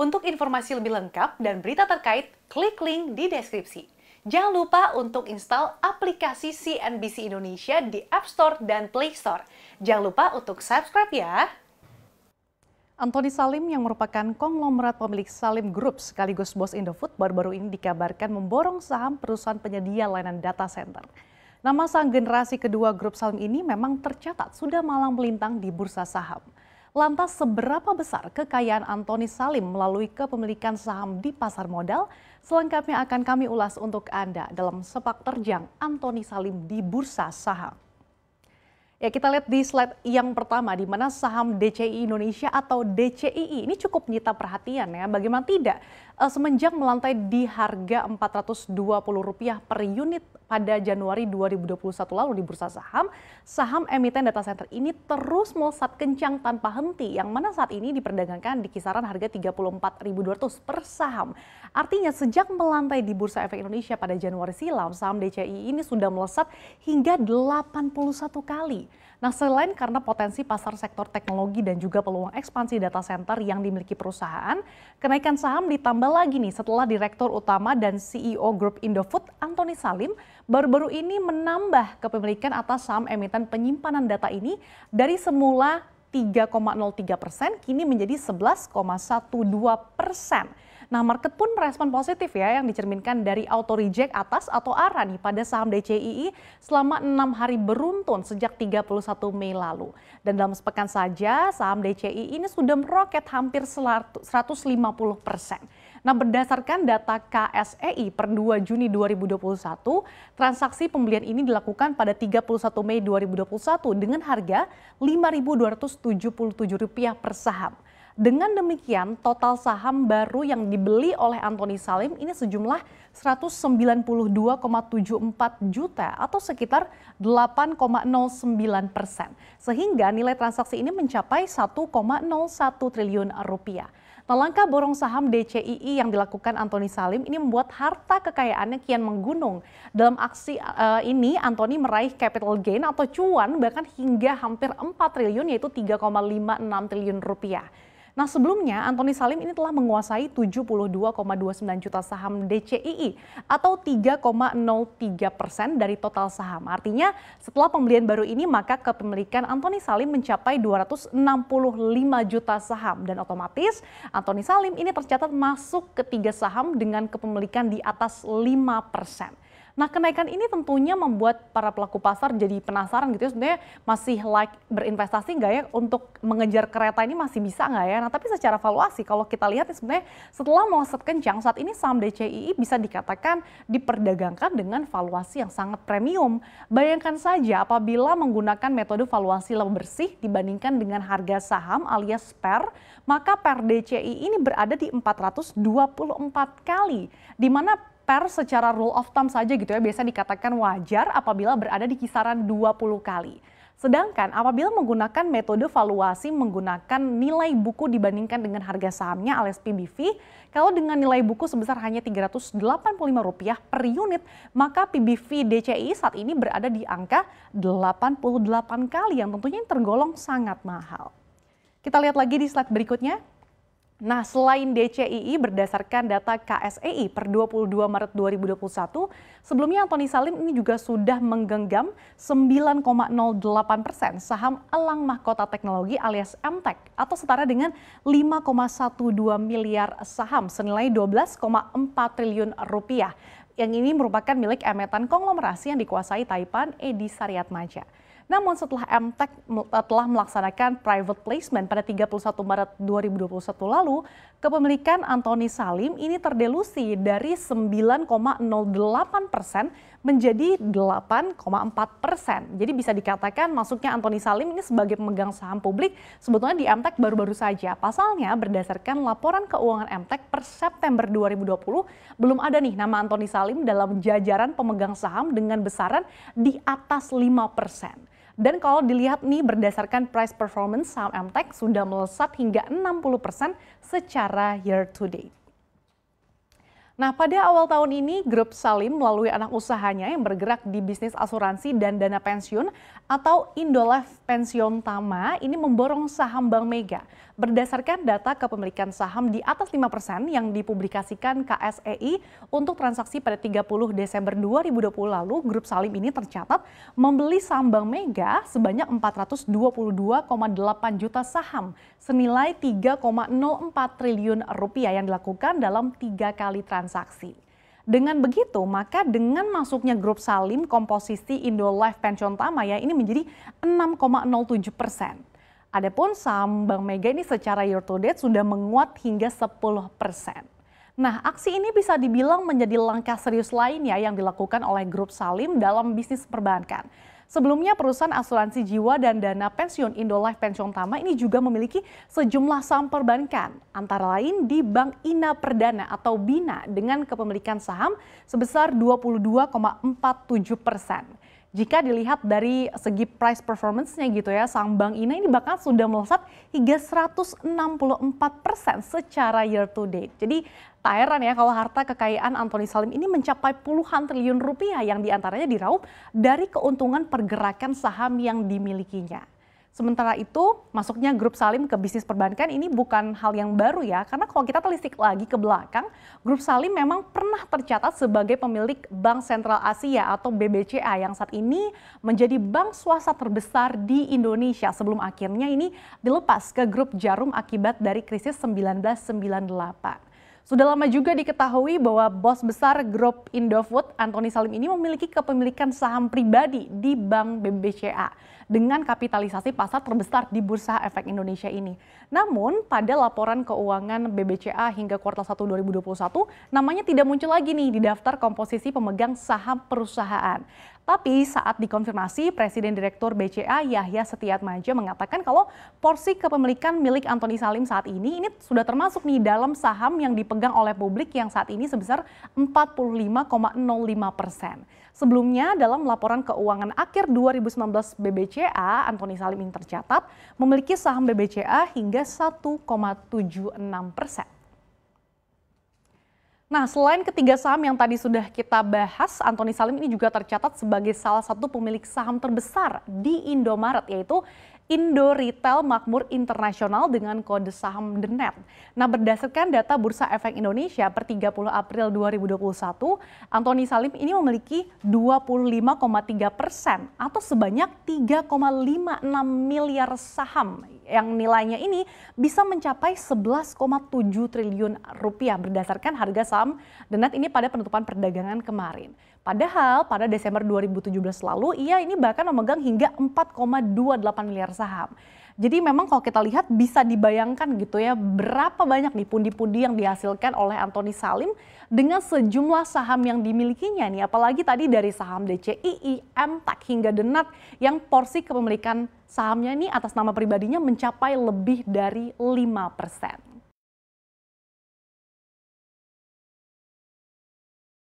Untuk informasi lebih lengkap dan berita terkait, klik link di deskripsi. Jangan lupa untuk install aplikasi CNBC Indonesia di App Store dan Play Store. Jangan lupa untuk subscribe ya. Antoni Salim yang merupakan konglomerat pemilik Salim Group sekaligus bos Indofood baru-baru ini dikabarkan memborong saham perusahaan penyedia layanan data center. Nama sang generasi kedua grup Salim ini memang tercatat sudah malang melintang di bursa saham. Lantas seberapa besar kekayaan Antoni Salim melalui kepemilikan saham di pasar modal? Selengkapnya akan kami ulas untuk Anda dalam sepak terjang Antoni Salim di Bursa Saham. Ya kita lihat di slide yang pertama di mana saham DCI Indonesia atau DCII ini cukup menyita perhatian ya. Bagaimana tidak eh, semenjak melantai di harga Rp420 per unit pada Januari 2021 lalu di bursa saham, saham emiten data center ini terus melesat kencang tanpa henti yang mana saat ini diperdagangkan di kisaran harga 34.200 per saham. Artinya sejak melantai di Bursa Efek Indonesia pada Januari silam, saham DCI ini sudah melesat hingga 81 kali. Nah, selain karena potensi pasar sektor teknologi dan juga peluang ekspansi data center yang dimiliki perusahaan, kenaikan saham ditambah lagi nih setelah Direktur Utama dan CEO Grup Indofood Anthony Salim baru-baru ini menambah kepemilikan atas saham emiten penyimpanan data ini dari semula 3,03 persen kini menjadi 11,12 persen. Nah, market pun merespon positif ya yang dicerminkan dari auto reject atas atau arah nih pada saham DCII selama enam hari beruntun sejak 31 Mei lalu. Dan dalam sepekan saja saham DCII ini sudah meroket hampir 150 persen. Nah, berdasarkan data KSEI per 2 Juni 2021, transaksi pembelian ini dilakukan pada 31 Mei 2021 dengan harga Rp5.277 per saham. Dengan demikian, total saham baru yang dibeli oleh Anthony Salim ini sejumlah 192,74 juta atau sekitar 8,09 persen. Sehingga nilai transaksi ini mencapai 1,01 triliun rupiah. Nah, langkah borong saham DCII yang dilakukan Antoni Salim ini membuat harta kekayaannya kian menggunung. Dalam aksi uh, ini, Antoni meraih capital gain atau cuan bahkan hingga hampir 4 triliun yaitu 3,56 triliun rupiah. Nah sebelumnya Antoni Salim ini telah menguasai 72,29 juta saham DCII atau 3,03 persen dari total saham. Artinya setelah pembelian baru ini maka kepemilikan Antoni Salim mencapai 265 juta saham dan otomatis Antoni Salim ini tercatat masuk ketiga saham dengan kepemilikan di atas 5 persen. Nah, kenaikan ini tentunya membuat para pelaku pasar jadi penasaran gitu ya. Sebenarnya masih like berinvestasi nggak ya untuk mengejar kereta ini masih bisa nggak ya? Nah, tapi secara valuasi kalau kita lihat ya sebenarnya setelah melesat kencang saat ini saham DCII bisa dikatakan diperdagangkan dengan valuasi yang sangat premium. Bayangkan saja apabila menggunakan metode valuasi lebih bersih dibandingkan dengan harga saham alias PER, maka PER DCII ini berada di 424 kali di mana pers secara rule of thumb saja gitu ya biasa dikatakan wajar apabila berada di kisaran 20 kali. Sedangkan apabila menggunakan metode valuasi menggunakan nilai buku dibandingkan dengan harga sahamnya alias PBV, kalau dengan nilai buku sebesar hanya Rp385 per unit, maka PBV DCI saat ini berada di angka 88 kali yang tentunya tergolong sangat mahal. Kita lihat lagi di slide berikutnya. Nah, selain DCII berdasarkan data KSEI per 22 Maret 2021, sebelumnya Antoni Salim ini juga sudah menggenggam 9,08 persen saham Elang Mahkota Teknologi alias MTEK atau setara dengan 5,12 miliar saham senilai 12,4 triliun rupiah. Yang ini merupakan milik emetan konglomerasi yang dikuasai Taipan Edi Sariat Maja. Namun setelah MTech eh, telah melaksanakan private placement pada 31 Maret 2021 lalu, kepemilikan Antoni Salim ini terdelusi dari 9,08 persen menjadi 8,4 persen. Jadi bisa dikatakan masuknya Antoni Salim ini sebagai pemegang saham publik sebetulnya di MTEK baru-baru saja. Pasalnya berdasarkan laporan keuangan MTEK per September 2020 belum ada nih nama Antoni Salim dalam jajaran pemegang saham dengan besaran di atas 5 persen. Dan kalau dilihat nih berdasarkan price performance saham Emtek sudah melesat hingga 60% secara year to date. Nah, pada awal tahun ini, Grup Salim melalui anak usahanya yang bergerak di bisnis asuransi dan dana pensiun atau Indolife Pensiun Tama ini memborong saham Bank Mega berdasarkan data kepemilikan saham di atas 5% yang dipublikasikan KSEI untuk transaksi pada 30 Desember 2020 lalu, Grup Salim ini tercatat membeli saham Bank Mega sebanyak 422,8 juta saham senilai 3,04 triliun rupiah yang dilakukan dalam tiga kali transaksi transaksi. Dengan begitu, maka dengan masuknya grup Salim, komposisi Indo Life Pension Tama ya ini menjadi 6,07 persen. Adapun saham Bank Mega ini secara year to date sudah menguat hingga 10 persen. Nah, aksi ini bisa dibilang menjadi langkah serius lainnya yang dilakukan oleh grup Salim dalam bisnis perbankan. Sebelumnya perusahaan asuransi jiwa dan dana pensiun Indolife Pension Tama ini juga memiliki sejumlah saham perbankan, antara lain di Bank Ina Perdana atau BINA dengan kepemilikan saham sebesar 22,47 persen jika dilihat dari segi price performance-nya gitu ya, saham Bank ini, ini bahkan sudah melesat hingga 164% secara year to date. Jadi tak heran ya kalau harta kekayaan Anthony Salim ini mencapai puluhan triliun rupiah yang diantaranya diraup dari keuntungan pergerakan saham yang dimilikinya. Sementara itu, masuknya grup Salim ke bisnis perbankan ini bukan hal yang baru ya, karena kalau kita telisik lagi ke belakang, grup Salim memang pernah tercatat sebagai pemilik Bank Sentral Asia atau BBCA yang saat ini menjadi bank swasta terbesar di Indonesia sebelum akhirnya ini dilepas ke grup Jarum akibat dari krisis 1998. Sudah lama juga diketahui bahwa bos besar grup Indofood, Antoni Salim ini memiliki kepemilikan saham pribadi di Bank BBCA dengan kapitalisasi pasar terbesar di Bursa Efek Indonesia ini. Namun, pada laporan keuangan BBCA hingga kuartal 1 2021, namanya tidak muncul lagi nih di daftar komposisi pemegang saham perusahaan. Tapi saat dikonfirmasi, Presiden Direktur BCA Yahya Maja mengatakan kalau porsi kepemilikan milik Antoni Salim saat ini ini sudah termasuk nih dalam saham yang dipegang oleh publik yang saat ini sebesar 45,05 persen. Sebelumnya dalam laporan keuangan akhir 2019 BBCA, Antoni Salim ini tercatat memiliki saham BBCA hingga 1,76 persen. Nah, selain ketiga saham yang tadi sudah kita bahas, Antoni Salim ini juga tercatat sebagai salah satu pemilik saham terbesar di Indomaret, yaitu Indo Retail Makmur Internasional dengan kode saham DENET. Nah, berdasarkan data Bursa Efek Indonesia per 30 April 2021, Antoni Salim ini memiliki 25,3 persen atau sebanyak 3,56 miliar saham yang nilainya ini bisa mencapai 11,7 triliun rupiah berdasarkan harga saham DENET ini pada penutupan perdagangan kemarin. Padahal pada Desember 2017 lalu ia ini bahkan memegang hingga 4,28 miliar saham. Jadi memang kalau kita lihat bisa dibayangkan gitu ya berapa banyak nih pundi-pundi yang dihasilkan oleh Anthony Salim dengan sejumlah saham yang dimilikinya nih. Apalagi tadi dari saham DCII, MTAK hingga Denat yang porsi kepemilikan sahamnya ini atas nama pribadinya mencapai lebih dari 5 persen.